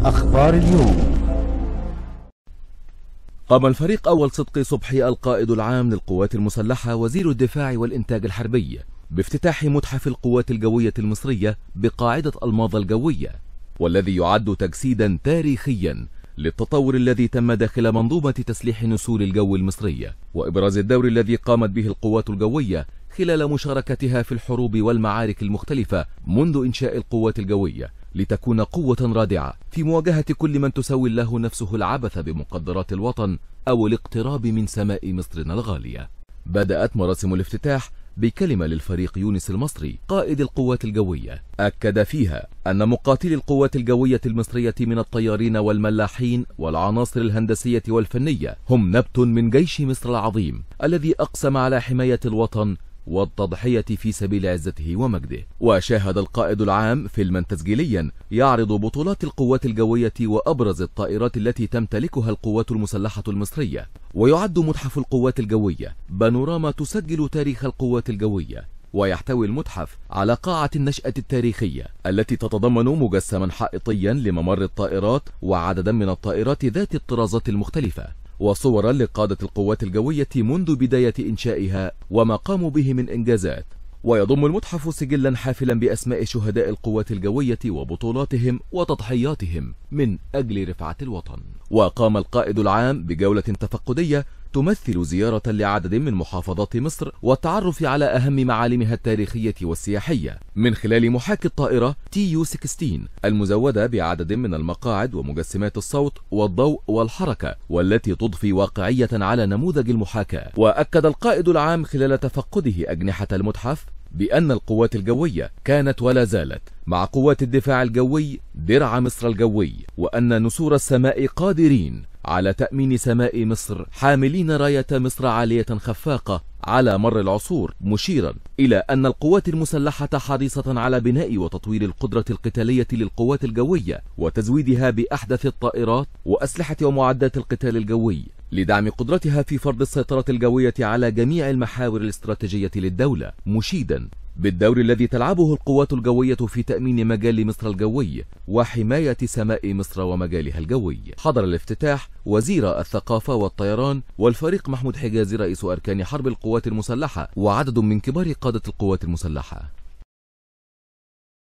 أخبار اليوم قام الفريق أول صدقي صبحي القائد العام للقوات المسلحة وزير الدفاع والإنتاج الحربي بافتتاح متحف القوات الجوية المصرية بقاعدة الماظة الجوية والذي يعد تجسيدا تاريخيا للتطور الذي تم داخل منظومة تسليح نسول الجو المصرية وإبراز الدور الذي قامت به القوات الجوية خلال مشاركتها في الحروب والمعارك المختلفة منذ إنشاء القوات الجوية لتكون قوة رادعة في مواجهة كل من تسوي الله نفسه العبث بمقدرات الوطن أو الاقتراب من سماء مصرنا الغالية بدأت مراسم الافتتاح بكلمة للفريق يونس المصري قائد القوات الجوية أكد فيها أن مقاتلي القوات الجوية المصرية من الطيارين والملاحين والعناصر الهندسية والفنية هم نبت من جيش مصر العظيم الذي أقسم على حماية الوطن والتضحية في سبيل عزته ومجده وشاهد القائد العام فيلما تسجيليا يعرض بطولات القوات الجوية وأبرز الطائرات التي تمتلكها القوات المسلحة المصرية ويعد متحف القوات الجوية بانوراما تسجل تاريخ القوات الجوية ويحتوي المتحف على قاعة النشأة التاريخية التي تتضمن مجسما حائطيا لممر الطائرات وعددا من الطائرات ذات الطرازات المختلفة وصورا لقادة القوات الجوية منذ بداية إنشائها وما قاموا به من إنجازات ويضم المتحف سجلا حافلا بأسماء شهداء القوات الجوية وبطولاتهم وتضحياتهم من أجل رفعة الوطن وقام القائد العام بجولة تفقدية تمثل زيارة لعدد من محافظات مصر والتعرف على أهم معالمها التاريخية والسياحية من خلال محاكي الطائرة تي يو 16 المزودة بعدد من المقاعد ومجسمات الصوت والضوء والحركة والتي تضفي واقعية على نموذج المحاكاة وأكد القائد العام خلال تفقده أجنحة المتحف بأن القوات الجوية كانت ولا زالت مع قوات الدفاع الجوي درع مصر الجوي وأن نسور السماء قادرين على تأمين سماء مصر حاملين راية مصر عالية خفاقة على مر العصور مشيرا إلى أن القوات المسلحة حريصة على بناء وتطوير القدرة القتالية للقوات الجوية وتزويدها بأحدث الطائرات وأسلحة ومعدات القتال الجوي لدعم قدرتها في فرض السيطرة الجوية على جميع المحاور الاستراتيجية للدولة مشيدا بالدور الذي تلعبه القوات الجوية في تأمين مجال مصر الجوي وحماية سماء مصر ومجالها الجوي حضر الافتتاح وزير الثقافة والطيران والفريق محمود حجازي رئيس أركان حرب القوات المسلحة وعدد من كبار قادة القوات المسلحة